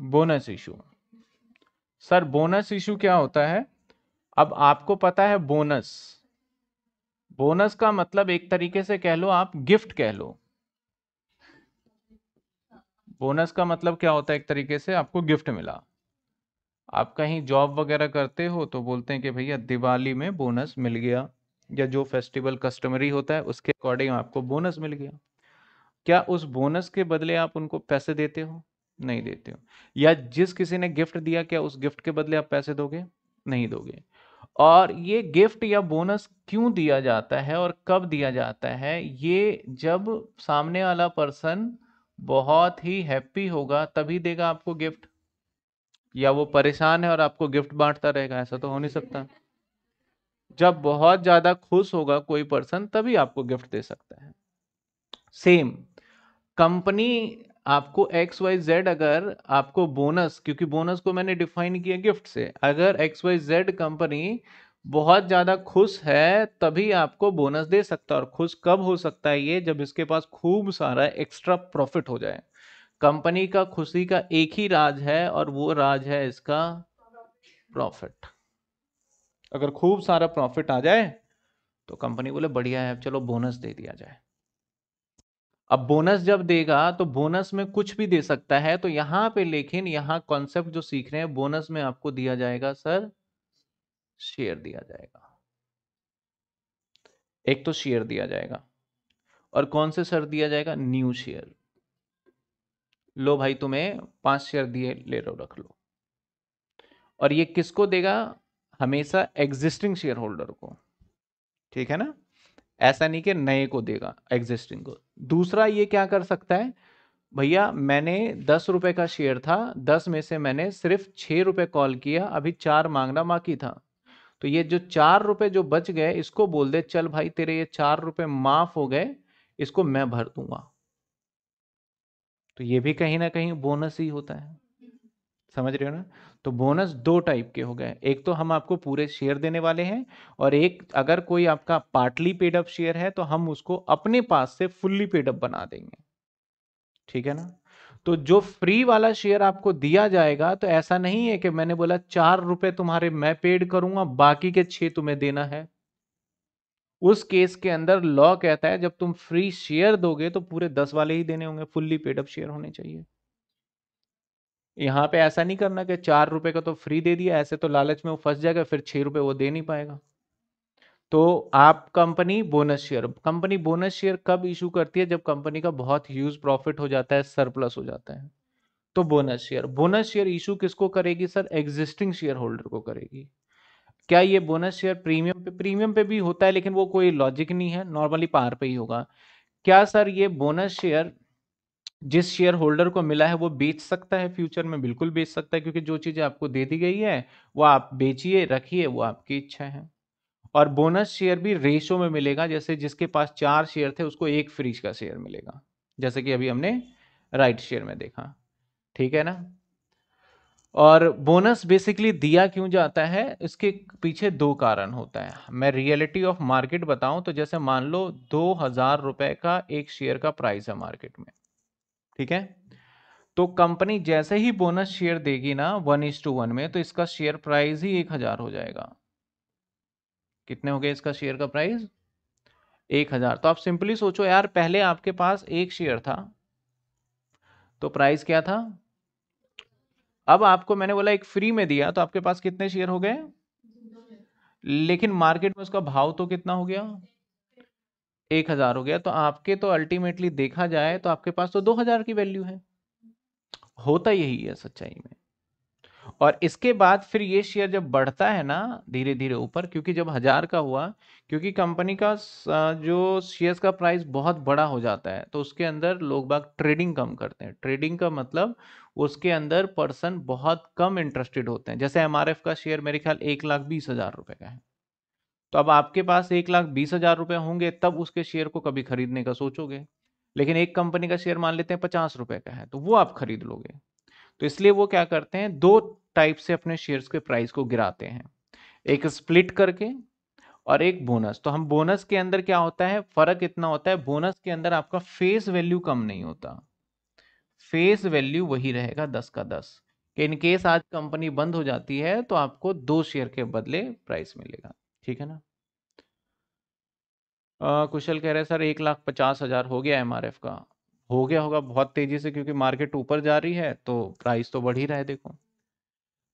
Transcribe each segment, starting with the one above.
Bonus issue sir bonus issue क्या होता है अब आपको पता है बोनस बोनस का मतलब एक तरीके से कह लो आप गिफ्ट कह लो बोनस का मतलब क्या होता है एक तरीके से आपको गिफ्ट मिला आप कहीं जॉब वगैरह करते हो तो बोलते हैं कि भैया दिवाली में बोनस मिल गया या जो फेस्टिवल कस्टमरी होता है उसके अकॉर्डिंग आपको बोनस मिल गया क्या उस बोनस के बदले आप उनको पैसे देते हो नहीं देते हो या जिस किसी ने गिफ्ट दिया क्या उस गिफ्ट के बदले आप पैसे दोगे नहीं दोगे और ये गिफ्ट या बोनस क्यों दिया जाता है और कब दिया जाता है ये जब सामने वाला पर्सन बहुत ही हैप्पी होगा तभी देगा आपको गिफ्ट या वो परेशान है और आपको गिफ्ट बांटता रहेगा ऐसा तो हो नहीं सकता जब बहुत ज़्यादा खुश होगा कोई पर्सन तभी आपको गिफ्ट दे सकता है सेम कंपनी आपको एक्स वाई जेड अगर आपको बोनस क्योंकि बोनस को मैंने डिफाइन किया गिफ्ट से अगर एक्स वाई जेड कंपनी बहुत ज़्यादा खुश है तभी आपको बोनस दे सकता है और खुश कब हो सकता है ये जब इसके पास खूब सारा एक्स्ट्रा प्रॉफिट हो जाए कंपनी का खुशी का एक ही राज है और वो राज है इसका प्रॉफिट अगर खूब सारा प्रॉफिट आ जाए तो कंपनी बोले बढ़िया है चलो बोनस दे दिया जाए अब बोनस जब देगा तो बोनस में कुछ भी दे सकता है तो यहां पे लेकिन यहां कॉन्सेप्ट जो सीख रहे हैं बोनस में आपको दिया जाएगा सर शेयर दिया जाएगा एक तो शेयर दिया जाएगा और कौन से सर दिया जाएगा न्यू शेयर लो भाई तुम्हें पांच शेयर दिए ले लो रख लो और ये किसको देगा हमेशा एग्जिस्टिंग शेयर होल्डर को ठीक है ना ऐसा नहीं कि नए को देगा एग्जिस्टिंग को दूसरा ये क्या कर सकता है भैया मैंने दस रुपए का शेयर था दस में से मैंने सिर्फ छह रुपए कॉल किया अभी चार मांगना बाकी था तो ये जो चार रुपए जो बच गए इसको बोल दे चल भाई तेरे ये चार रुपए माफ हो गए इसको मैं भर दूंगा तो ये भी कहीं ना कहीं बोनस ही होता है समझ रहे हो ना तो बोनस दो टाइप के हो गए एक तो हम आपको पूरे शेयर देने वाले हैं और एक अगर कोई आपका पार्टली पेड अप शेयर है तो हम उसको अपने पास से फुल्ली पेड अप बना देंगे ठीक है ना तो जो फ्री वाला शेयर आपको दिया जाएगा तो ऐसा नहीं है कि मैंने बोला चार रुपए तुम्हारे मैं पेड करूंगा बाकी के छह तुम्हें देना है उस केस के अंदर लॉ कहता है जब तुम फ्री शेयर दोगे तो पूरे दस वाले ही देने होंगे फुल्ली पेड अप शेयर होने चाहिए यहाँ पे ऐसा नहीं करना कि चार रुपए का तो फ्री दे दिया ऐसे तो लालच में वो फंस जाएगा फिर छह रुपये वो दे नहीं पाएगा तो आप company bonus share company bonus share कब इशू करती है जब कंपनी का बहुत ह्यूज प्रॉफिट हो जाता है सरप्लस हो जाता है तो bonus share bonus share issue किसको करेगी सर एग्जिस्टिंग शेयर होल्डर को करेगी क्या ये बोनस शेयर प्रीमियम पे प्रीमियम पे भी होता है लेकिन वो कोई लॉजिक नहीं है नॉर्मली पार पे ही होगा क्या सर ये बोनस शेयर जिस शेयर होल्डर को मिला है वो बेच सकता है फ्यूचर में बिल्कुल बेच सकता है क्योंकि जो चीज़ें आपको दे दी गई है वो आप बेचिए रखिए वो आपकी इच्छा है और बोनस शेयर भी रेशो में मिलेगा जैसे जिसके पास चार शेयर थे उसको एक फ्रीज का शेयर मिलेगा जैसे कि अभी हमने राइट शेयर में देखा ठीक है ना और बोनस बेसिकली दिया क्यों जाता है इसके पीछे दो कारण होता है मैं रियलिटी ऑफ मार्केट बताऊं तो जैसे मान लो दो हज़ार रुपए का एक शेयर का प्राइस है मार्केट में ठीक है तो कंपनी जैसे ही बोनस शेयर देगी ना वन इज टू वन में तो इसका शेयर प्राइस ही एक हजार हो जाएगा कितने हो गए इसका शेयर का प्राइस एक हजार तो आप सिंपली सोचो यार पहले आपके पास एक शेयर था तो प्राइस क्या था अब आपको मैंने बोला एक फ्री में दिया तो आपके पास कितने शेयर हो गए लेकिन मार्केट में उसका भाव तो कितना हो गया एक हजार हो गया तो आपके तो अल्टीमेटली देखा जाए तो आपके पास तो दो हजार की वैल्यू है होता यही है सच्चाई में और इसके बाद फिर ये शेयर जब बढ़ता है ना धीरे धीरे ऊपर क्योंकि जब हजार का हुआ क्योंकि कंपनी का जो शेयर्स का प्राइस बहुत बड़ा हो जाता है तो उसके अंदर लोग बाग ट्रेडिंग कम करते हैं ट्रेडिंग का मतलब उसके अंदर पर्सन बहुत कम इंटरेस्टेड होते हैं जैसे एम का शेयर मेरे ख्याल एक लाख बीस हजार रुपए का है तो अब आपके पास एक लाख बीस हजार रुपए होंगे तब उसके शेयर को कभी खरीदने का सोचोगे लेकिन एक कंपनी का शेयर मान लेते हैं पचास रुपए का है तो वो आप खरीद लोगे तो इसलिए वो क्या करते हैं दो टाइप से अपने शेयर्स के प्राइस को गिराते हैं एक स्प्लिट करके और एक बोनस तो हम बोनस के अंदर क्या होता है फर्क इतना होता है बोनस के अंदर आपका फेस वैल्यू कम नहीं होता फेस वैल्यू वही रहेगा दस का दस इनकेस आज कंपनी बंद हो जाती है तो आपको दो शेयर के बदले प्राइस मिलेगा ठीक है ना आ, कुशल कह रहे हैं सर एक लाख पचास हजार हो गया एम का हो गया होगा बहुत तेजी से क्योंकि मार्केट ऊपर जा रही है तो प्राइस तो बढ़ ही रहा है देखो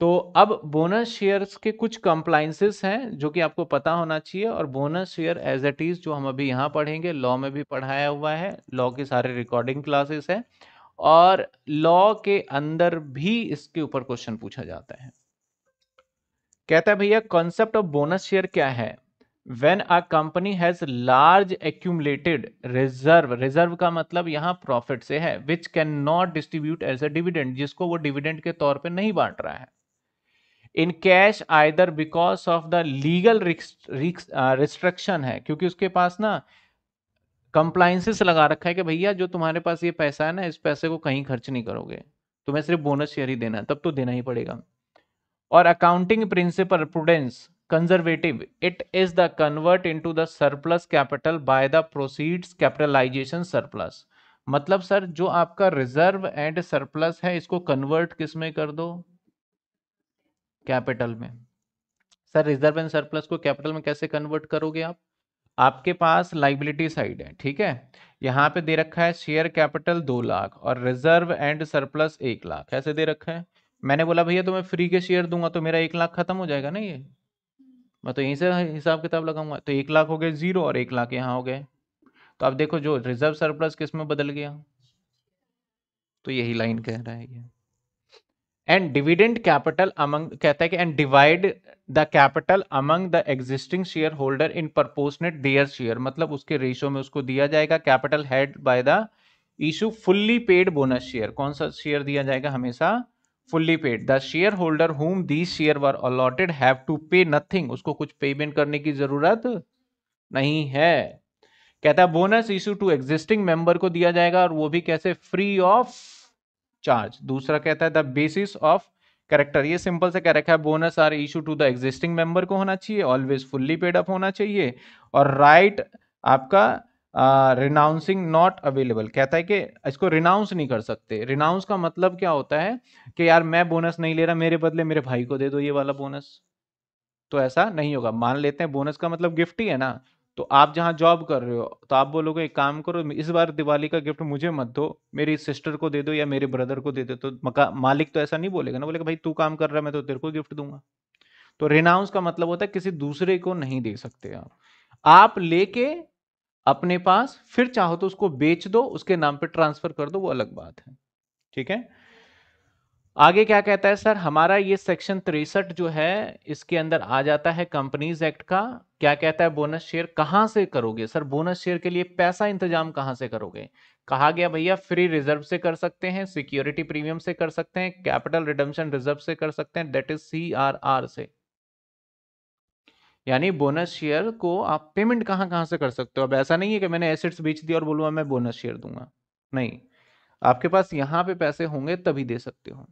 तो अब बोनस शेयर्स के कुछ कंप्लाइंसेस हैं जो कि आपको पता होना चाहिए और bonus share as it is जो हम अभी यहाँ पढ़ेंगे लॉ में भी पढ़ाया हुआ है लॉ के सारे रिकॉर्डिंग क्लासेस है और लॉ के अंदर भी इसके ऊपर क्वेश्चन पूछा जाता है कहता है भैया कॉन्सेप्ट ऑफ बोनस शेयर क्या है when a company has large accumulated reserve reserve का मतलब यहाँ प्रॉफिट से है which can not distribute as a dividend जिसको वो डिविडेंड के तौर पे नहीं बांट रहा है in cash either because of the legal restriction है क्योंकि उसके पास ना कंप्लाइंसेस लगा रखा है कि भैया जो तुम्हारे पास ये पैसा है ना इस पैसे को कहीं खर्च नहीं करोगे तुम्हें सिर्फ बोनस शेयर ही देना है तब तो देना ही पड़ेगा accounting principle prudence conservative it is the convert into the surplus capital by the proceed capitalization surplus मतलब सर जो आपका रिजर्व एंड सरप्लस है इसको कन्वर्ट किस में कर दो कैपिटल में सर रिजर्व एंड सरप्लस को कैपिटल में कैसे कन्वर्ट करोगे आप आपके पास लाइबिलिटी साइड है ठीक है यहाँ पे दे रखा है शेयर कैपिटल दो लाख और रिजर्व एंड सरप्लस एक लाख ऐसे दे रखा है मैंने बोला भैया तो मैं फ्री के शेयर दूंगा तो मेरा एक लाख खत्म हो जाएगा ना ये हम्म। मैं तो यहीं से हिसाब किताब लगाऊंगा तो एक लाख हो गए जीरो और एक लाख यहाँ हो गए तो आप देखो जो रिजर्व सरप्लस किस में बदल गया तो यही लाइन कह रहा है ये एंड डिविडेंड कैपिटल अमंग कहता है कि and divide the capital among the existing share holder in proportionate their share मतलब उसके रेशो में उसको दिया जाएगा capital head by the issue fully paid bonus share कौन सा शेयर दिया जाएगा हमेशा fully paid the share holder whom the share were allotted have to pay nothing उसको कुछ पेमेंट करने की जरूरत नहीं है कहता है bonus issue to existing member को दिया जाएगा और वो भी कैसे फ्री ऑफ चार्ज दूसरा कहता है द बेसिस ऑफ करेक्टर ये सिंपल से कह रखा है bonus are issue to the existing member को होना चाहिए ऑलवेज फुल्ली पेड अप होना चाहिए और राइट right, आपका रिनाउंसिंग नॉट अवेलेबल कहता है कि इसको रिनाउंस नहीं कर सकते रिनाउंस का मतलब क्या होता है कि यार मैं बोनस नहीं ले रहा मेरे बदले मेरे भाई को दे दो ये वाला बोनस तो ऐसा नहीं होगा मान लेते हैं बोनस का मतलब गिफ्ट ही है ना तो आप जहाँ जॉब कर रहे हो तो आप बोलोगे एक काम करो इस बार दिवाली का गिफ्ट मुझे मत दो मेरी सिस्टर को दे दो या मेरे ब्रदर को दे दो तो मका, मालिक तो ऐसा नहीं बोलेगा ना बोलेगा भाई तू काम कर रहा है मैं तो तेरे को गिफ्ट दूंगा तो रिनाउंस का मतलब होता है किसी दूसरे को नहीं दे सकते आप आप लेके अपने पास फिर चाहो तो उसको बेच दो उसके नाम पे ट्रांसफर कर दो वो अलग बात है ठीक है आगे क्या कहता है सर हमारा ये सेक्शन तिरसठ जो है इसके अंदर आ जाता है कंपनीज एक्ट का क्या कहता है बोनस शेयर कहां से करोगे सर बोनस शेयर के लिए पैसा इंतजाम कहां से करोगे कहा गया भैया फ्री रिजर्व से कर सकते हैं सिक्योरिटी प्रीमियम से कर सकते हैं कैपिटल रिडम्शन रिजर्व से कर सकते हैं that is C R R से यानी बोनस शेयर को आप पेमेंट कहाँ कहाँ से कर सकते हो अब ऐसा नहीं है कि मैंने एसेट्स बेच दिया और बोलूँगा मैं बोनस शेयर दूंगा नहीं आपके पास यहाँ पे पैसे होंगे तभी दे सकते हो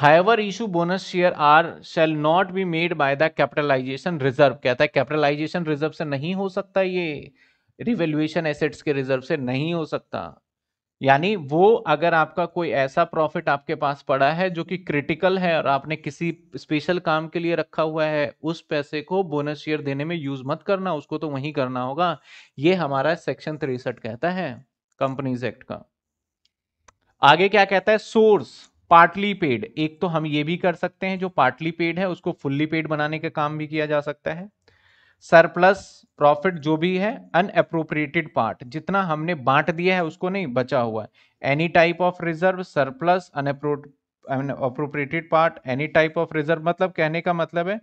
however issue bonus share are shall not be made by the capitalization reserve कहता है कैपिटलाइजेशन रिजर्व से नहीं हो सकता ये रिवेल्युएशन एसेट्स के रिजर्व से नहीं हो सकता यानी वो अगर आपका कोई ऐसा प्रॉफिट आपके पास पड़ा है जो कि क्रिटिकल है और आपने किसी स्पेशल काम के लिए रखा हुआ है उस पैसे को बोनस शेयर देने में यूज मत करना उसको तो वहीं करना होगा ये हमारा सेक्शन तिरसठ कहता है कंपनीज एक्ट का आगे क्या कहता है सोर्स पार्टली पेड एक तो हम ये भी कर सकते हैं जो पार्टली पेड है उसको फुल्ली पेड बनाने का काम भी किया जा सकता है सरप्लस प्रॉफिट जो भी है अनअप्रोप्रिएटेड पार्ट जितना हमने बांट दिया है उसको नहीं बचा हुआ है any type of reserve surplus unappropriated part any type of reserve मतलब कहने का मतलब है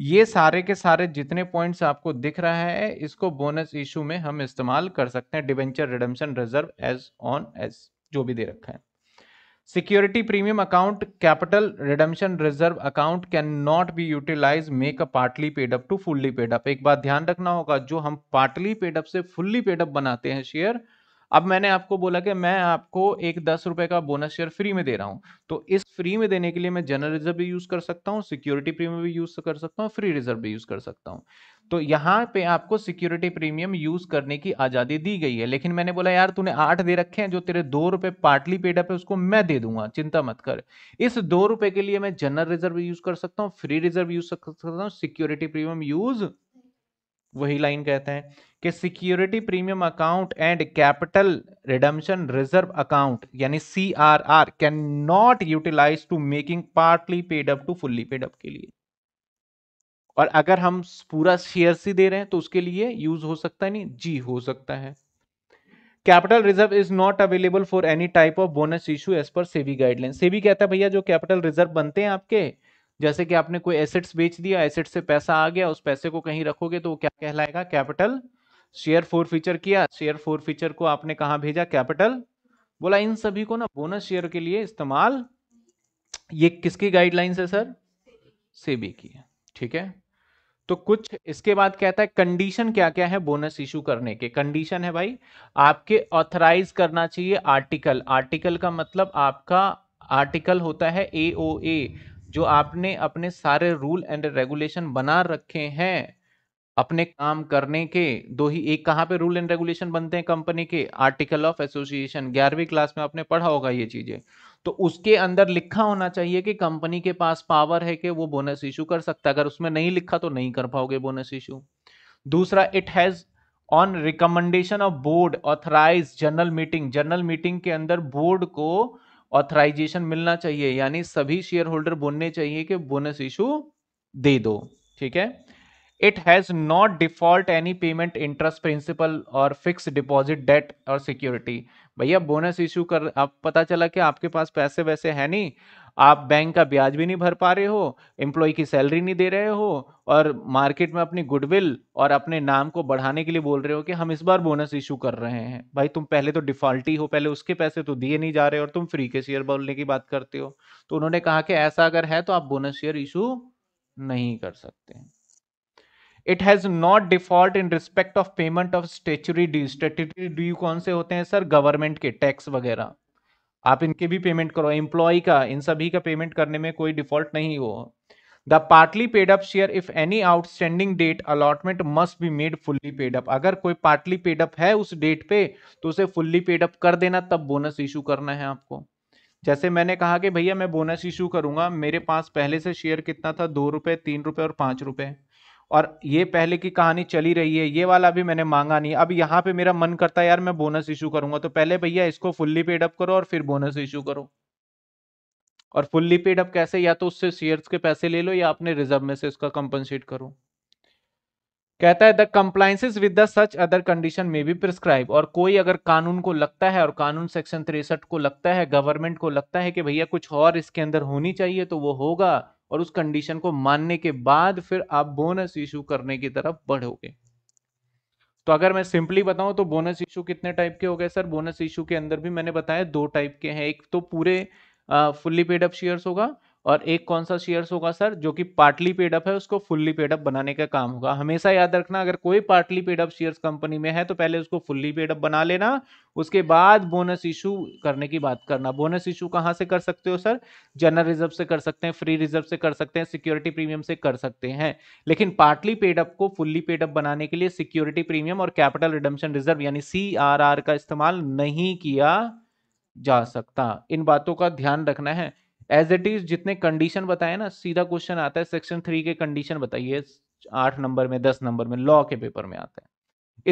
ये सारे के सारे जितने पॉइंट्स आपको दिख रहा है इसको बोनस इशू में हम इस्तेमाल कर सकते हैं debenture redemption reserve as on as जो भी दे रखा है security premium account capital redemption reserve account can not be utilize make a partly paid up to fully paid up एक बात ध्यान रखना होगा जो हम पार्टली पेडअप से फुल्ली पेडअप बनाते हैं शेयर अब मैंने आपको बोला कि मैं आपको एक दस रुपए का बोनस शेयर फ्री में दे रहा हूँ तो इस फ्री में देने के लिए मैं जनरल रिजर्व भी यूज कर सकता हूँ सिक्योरिटी प्रीमियम भी यूज कर सकता हूँ फ्री रिजर्व भी यूज कर सकता हूँ तो यहाँ पे आपको सिक्योरिटी प्रीमियम यूज करने की आजादी दी गई है लेकिन मैंने बोला यार तूने आठ दे रखे हैं जो तेरे दो रुपए पार्टली पेड है उसको मैं दे दूंगा चिंता मत कर इस दो रुपए के लिए मैं जनरल रिजर्व यूज कर सकता हूँ फ्री रिजर्व यूज कर सकता हूँ सिक्योरिटी प्रीमियम यूज वही लाइन कहते हैं कि security premium account and capital redemption reserve account यानी C R R can not utilize to making partly paid up to fully paid up के लिए और अगर हम पूरा शेयर सी दे रहे हैं तो उसके लिए यूज हो सकता है नहीं जी हो सकता है capital reserve is not available for any type of bonus issue as पर सेबी गाइडलाइन सेबी कहता है भैया जो कैपिटल रिजर्व बनते हैं आपके जैसे कि आपने कोई एसेट्स बेच दिया एसेट से पैसा आ गया उस पैसे को कहीं रखोगे तो वो क्या कहलाएगा कैपिटल शेयर फोर फीचर किया शेयर फोर फीचर को आपने कहा भेजा कैपिटल बोला इन सभी को ना बोनस शेयर के लिए इस्तेमाल ये किसकी गाइडलाइंस है सर सेबी की ठीक है तो कुछ इसके बाद कहता है कंडीशन क्या क्या है बोनस इशू करने के कंडीशन है भाई आपके ऑथराइज करना चाहिए आर्टिकल आर्टिकल का मतलब आपका आर्टिकल होता है ए ओ ए जो आपने अपने सारे रूल एंड रेगुलेशन बना रखे हैं अपने काम करने के दो ही एक कहाँ पे रूल एंड रेगुलेशन बनते हैं कंपनी के आर्टिकल ऑफ एसोसिएशन ग्यारहवीं क्लास में आपने पढ़ा होगा ये चीजें तो उसके अंदर लिखा होना चाहिए कि कंपनी के पास पावर है कि वो बोनस इशू कर सकता है अगर उसमें नहीं लिखा तो नहीं कर पाओगे बोनस इशू दूसरा it has on recommendation of board authorize general meeting general meeting के अंदर बोर्ड को ऑथराइजेशन मिलना चाहिए यानी सभी शेयर होल्डर बोलने चाहिए कि बोनस इशू दे दो ठीक है it has not default any payment interest principal और फिक्स डिपॉजिट डेट और सिक्योरिटी भैया बोनस इशू कर आप पता चला कि आपके पास पैसे वैसे है नहीं आप बैंक का ब्याज भी नहीं भर पा रहे हो एम्प्लॉय की सैलरी नहीं दे रहे हो और मार्केट में अपनी गुडविल और अपने नाम को बढ़ाने के लिए बोल रहे हो कि हम इस बार बोनस इशू कर रहे हैं भाई तुम पहले तो डिफॉल्टी हो पहले उसके पैसे तो दिए नहीं जा रहे और तुम फ्री के शेयर बोलने की बात करते हो तो उन्होंने कहा कि ऐसा अगर है तो आप बोनस शेयर इशू नहीं कर सकते it has not default in respect of payment of statutory due statutory due कौन से होते हैं सर गवर्नमेंट के टैक्स वगैरह आप इनके भी पेमेंट करो एम्प्लॉय का इन सभी का पेमेंट करने में कोई डिफॉल्ट नहीं हो the partly paid up share if any outstanding debt allotment must be made fully paid up अगर कोई पार्टली पेड अप है उस डेट पे तो उसे फुल्ली पेड अप कर देना तब बोनस इशू करना है आपको जैसे मैंने कहा कि भैया मैं बोनस इशू करूंगा मेरे पास पहले से शेयर कितना था दो रुपए तीन रुपए और पांच रुपये और ये पहले की कहानी चली रही है ये वाला भी मैंने मांगा नहीं अब यहाँ पे मेरा मन करता है यार मैं बोनस इशू करूंगा तो पहले भैया इसको फुल्ली पेड अप करो और फिर बोनस इशू करो और फुल्ली पेड अप कैसे या तो उससे शेयर्स के पैसे ले लो या अपने रिजर्व में से उसका कंपनसेट करो कहता है the compliances with the such other condition में भी प्रिस्क्राइब और कोई अगर कानून को लगता है और कानून सेक्शन तिरसठ को लगता है गवर्नमेंट को लगता है कि भैया कुछ और इसके अंदर होनी चाहिए तो वो होगा और उस कंडीशन को मानने के बाद फिर आप बोनस इशू करने की तरफ बढ़ोगे तो अगर मैं सिंपली बताऊं तो बोनस इशू कितने टाइप के हो गए सर बोनस इशू के अंदर भी मैंने बताया दो टाइप के हैं एक तो पूरे फुल्ली पेड अप शेयर्स होगा और एक कौन सा शेयर्स होगा सर जो कि पार्टली पेड अप है उसको फुल्ली पेड अप बनाने का काम होगा हमेशा याद रखना अगर कोई partly paid up shares company में है तो पहले उसको फुल्ली पेड अप बना लेना उसके बाद बोनस इशू करने की बात करना बोनस इशू कहाँ से कर सकते हो सर जनरल रिजर्व से कर सकते हैं फ्री रिजर्व से कर सकते हैं सिक्योरिटी प्रीमियम से कर सकते हैं लेकिन पार्टली पेड अप को फुल्ली पेड अप बनाने के लिए सिक्योरिटी प्रीमियम और कैपिटल रिडम्शन रिजर्व यानी सी का इस्तेमाल नहीं किया जा सकता इन बातों का ध्यान रखना है एज इट इज जितने कंडीशन बताए ना सीधा क्वेश्चन आता है सेक्शन थ्री के कंडीशन बताइए आठ नंबर में दस नंबर में लॉ के पेपर में आते हैं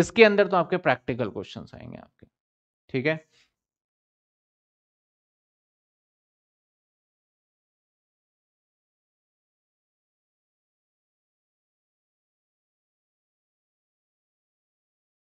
इसके अंदर तो आपके प्रैक्टिकल क्वेश्चन आएंगे आपके ठीक है